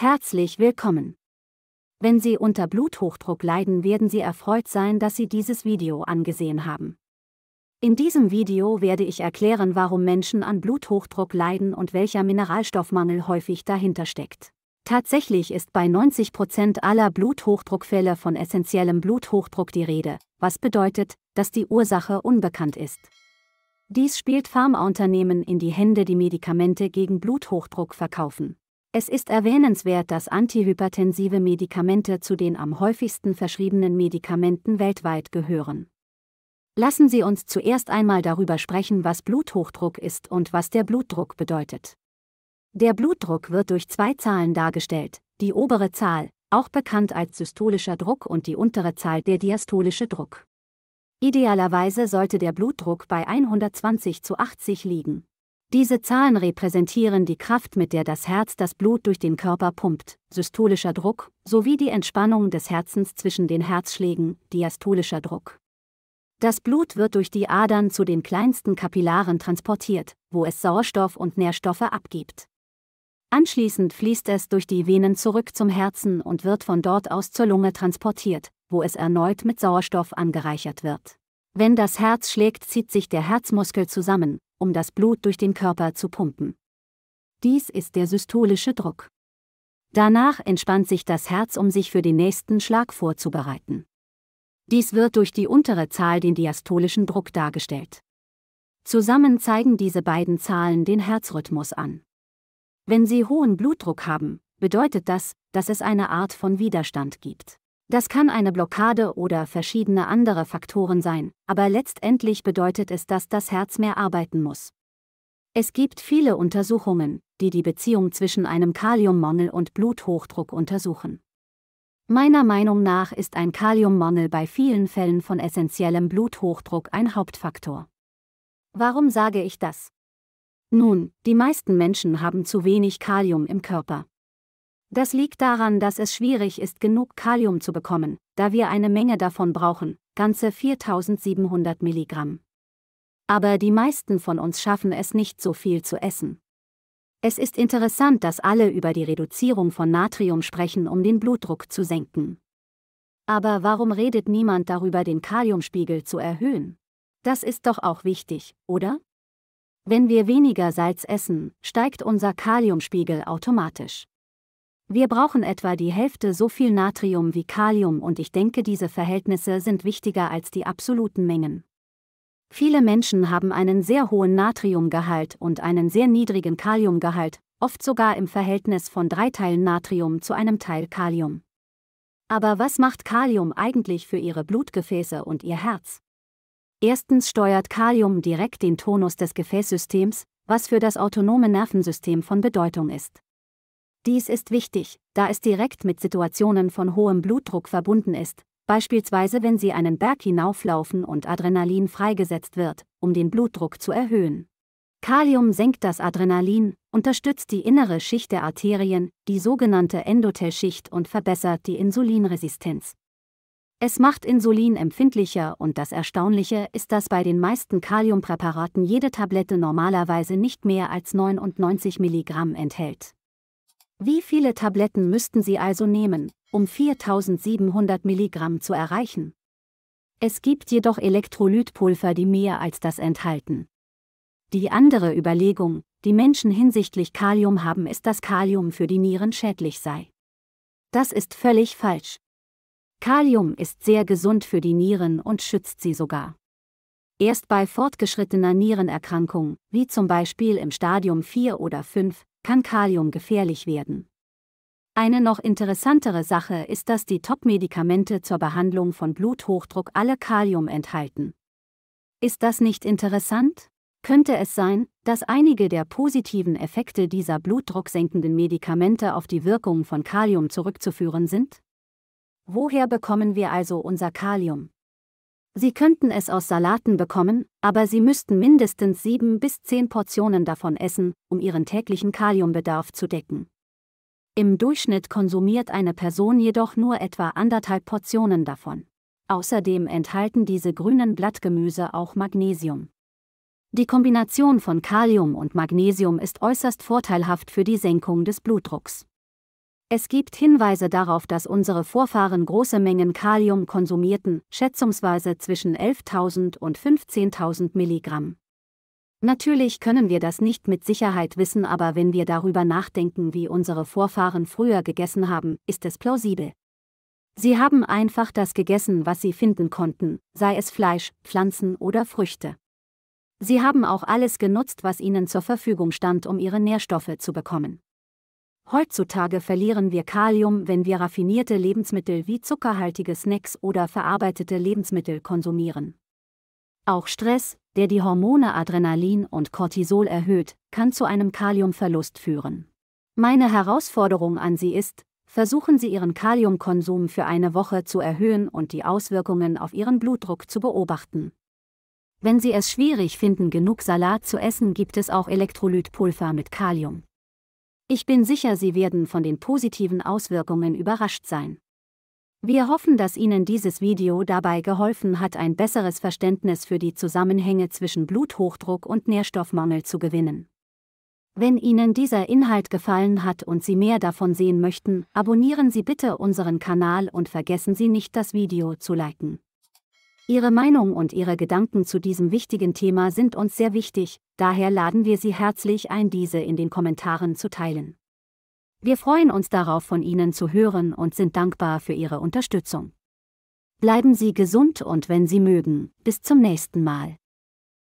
Herzlich willkommen. Wenn Sie unter Bluthochdruck leiden, werden Sie erfreut sein, dass Sie dieses Video angesehen haben. In diesem Video werde ich erklären, warum Menschen an Bluthochdruck leiden und welcher Mineralstoffmangel häufig dahinter steckt. Tatsächlich ist bei 90% aller Bluthochdruckfälle von essentiellem Bluthochdruck die Rede, was bedeutet, dass die Ursache unbekannt ist. Dies spielt Pharmaunternehmen in die Hände, die Medikamente gegen Bluthochdruck verkaufen. Es ist erwähnenswert, dass antihypertensive Medikamente zu den am häufigsten verschriebenen Medikamenten weltweit gehören. Lassen Sie uns zuerst einmal darüber sprechen, was Bluthochdruck ist und was der Blutdruck bedeutet. Der Blutdruck wird durch zwei Zahlen dargestellt, die obere Zahl, auch bekannt als systolischer Druck und die untere Zahl der diastolische Druck. Idealerweise sollte der Blutdruck bei 120 zu 80 liegen. Diese Zahlen repräsentieren die Kraft, mit der das Herz das Blut durch den Körper pumpt, systolischer Druck, sowie die Entspannung des Herzens zwischen den Herzschlägen, diastolischer Druck. Das Blut wird durch die Adern zu den kleinsten Kapillaren transportiert, wo es Sauerstoff und Nährstoffe abgibt. Anschließend fließt es durch die Venen zurück zum Herzen und wird von dort aus zur Lunge transportiert, wo es erneut mit Sauerstoff angereichert wird. Wenn das Herz schlägt, zieht sich der Herzmuskel zusammen, um das Blut durch den Körper zu pumpen. Dies ist der systolische Druck. Danach entspannt sich das Herz, um sich für den nächsten Schlag vorzubereiten. Dies wird durch die untere Zahl den diastolischen Druck dargestellt. Zusammen zeigen diese beiden Zahlen den Herzrhythmus an. Wenn Sie hohen Blutdruck haben, bedeutet das, dass es eine Art von Widerstand gibt. Das kann eine Blockade oder verschiedene andere Faktoren sein, aber letztendlich bedeutet es, dass das Herz mehr arbeiten muss. Es gibt viele Untersuchungen, die die Beziehung zwischen einem Kaliummangel und Bluthochdruck untersuchen. Meiner Meinung nach ist ein Kaliummangel bei vielen Fällen von essentiellem Bluthochdruck ein Hauptfaktor. Warum sage ich das? Nun, die meisten Menschen haben zu wenig Kalium im Körper. Das liegt daran, dass es schwierig ist, genug Kalium zu bekommen, da wir eine Menge davon brauchen, ganze 4700 Milligramm. Aber die meisten von uns schaffen es nicht so viel zu essen. Es ist interessant, dass alle über die Reduzierung von Natrium sprechen, um den Blutdruck zu senken. Aber warum redet niemand darüber, den Kaliumspiegel zu erhöhen? Das ist doch auch wichtig, oder? Wenn wir weniger Salz essen, steigt unser Kaliumspiegel automatisch. Wir brauchen etwa die Hälfte so viel Natrium wie Kalium und ich denke, diese Verhältnisse sind wichtiger als die absoluten Mengen. Viele Menschen haben einen sehr hohen Natriumgehalt und einen sehr niedrigen Kaliumgehalt, oft sogar im Verhältnis von drei Teilen Natrium zu einem Teil Kalium. Aber was macht Kalium eigentlich für ihre Blutgefäße und ihr Herz? Erstens steuert Kalium direkt den Tonus des Gefäßsystems, was für das autonome Nervensystem von Bedeutung ist. Dies ist wichtig, da es direkt mit Situationen von hohem Blutdruck verbunden ist, beispielsweise wenn Sie einen Berg hinauflaufen und Adrenalin freigesetzt wird, um den Blutdruck zu erhöhen. Kalium senkt das Adrenalin, unterstützt die innere Schicht der Arterien, die sogenannte Endothelschicht und verbessert die Insulinresistenz. Es macht Insulin empfindlicher und das Erstaunliche ist, dass bei den meisten Kaliumpräparaten jede Tablette normalerweise nicht mehr als 99 Milligramm enthält. Wie viele Tabletten müssten Sie also nehmen, um 4700 Milligramm zu erreichen? Es gibt jedoch Elektrolytpulver, die mehr als das enthalten. Die andere Überlegung, die Menschen hinsichtlich Kalium haben, ist, dass Kalium für die Nieren schädlich sei. Das ist völlig falsch. Kalium ist sehr gesund für die Nieren und schützt sie sogar. Erst bei fortgeschrittener Nierenerkrankung, wie zum Beispiel im Stadium 4 oder 5, kann Kalium gefährlich werden. Eine noch interessantere Sache ist, dass die Top-Medikamente zur Behandlung von Bluthochdruck alle Kalium enthalten. Ist das nicht interessant? Könnte es sein, dass einige der positiven Effekte dieser blutdrucksenkenden Medikamente auf die Wirkung von Kalium zurückzuführen sind? Woher bekommen wir also unser Kalium? Sie könnten es aus Salaten bekommen, aber Sie müssten mindestens sieben bis zehn Portionen davon essen, um Ihren täglichen Kaliumbedarf zu decken. Im Durchschnitt konsumiert eine Person jedoch nur etwa anderthalb Portionen davon. Außerdem enthalten diese grünen Blattgemüse auch Magnesium. Die Kombination von Kalium und Magnesium ist äußerst vorteilhaft für die Senkung des Blutdrucks. Es gibt Hinweise darauf, dass unsere Vorfahren große Mengen Kalium konsumierten, schätzungsweise zwischen 11.000 und 15.000 Milligramm. Natürlich können wir das nicht mit Sicherheit wissen, aber wenn wir darüber nachdenken, wie unsere Vorfahren früher gegessen haben, ist es plausibel. Sie haben einfach das gegessen, was sie finden konnten, sei es Fleisch, Pflanzen oder Früchte. Sie haben auch alles genutzt, was ihnen zur Verfügung stand, um ihre Nährstoffe zu bekommen. Heutzutage verlieren wir Kalium, wenn wir raffinierte Lebensmittel wie zuckerhaltige Snacks oder verarbeitete Lebensmittel konsumieren. Auch Stress, der die Hormone Adrenalin und Cortisol erhöht, kann zu einem Kaliumverlust führen. Meine Herausforderung an Sie ist, versuchen Sie Ihren Kaliumkonsum für eine Woche zu erhöhen und die Auswirkungen auf Ihren Blutdruck zu beobachten. Wenn Sie es schwierig finden, genug Salat zu essen, gibt es auch Elektrolytpulver mit Kalium. Ich bin sicher, Sie werden von den positiven Auswirkungen überrascht sein. Wir hoffen, dass Ihnen dieses Video dabei geholfen hat, ein besseres Verständnis für die Zusammenhänge zwischen Bluthochdruck und Nährstoffmangel zu gewinnen. Wenn Ihnen dieser Inhalt gefallen hat und Sie mehr davon sehen möchten, abonnieren Sie bitte unseren Kanal und vergessen Sie nicht, das Video zu liken. Ihre Meinung und Ihre Gedanken zu diesem wichtigen Thema sind uns sehr wichtig, daher laden wir Sie herzlich ein, diese in den Kommentaren zu teilen. Wir freuen uns darauf, von Ihnen zu hören und sind dankbar für Ihre Unterstützung. Bleiben Sie gesund und wenn Sie mögen, bis zum nächsten Mal.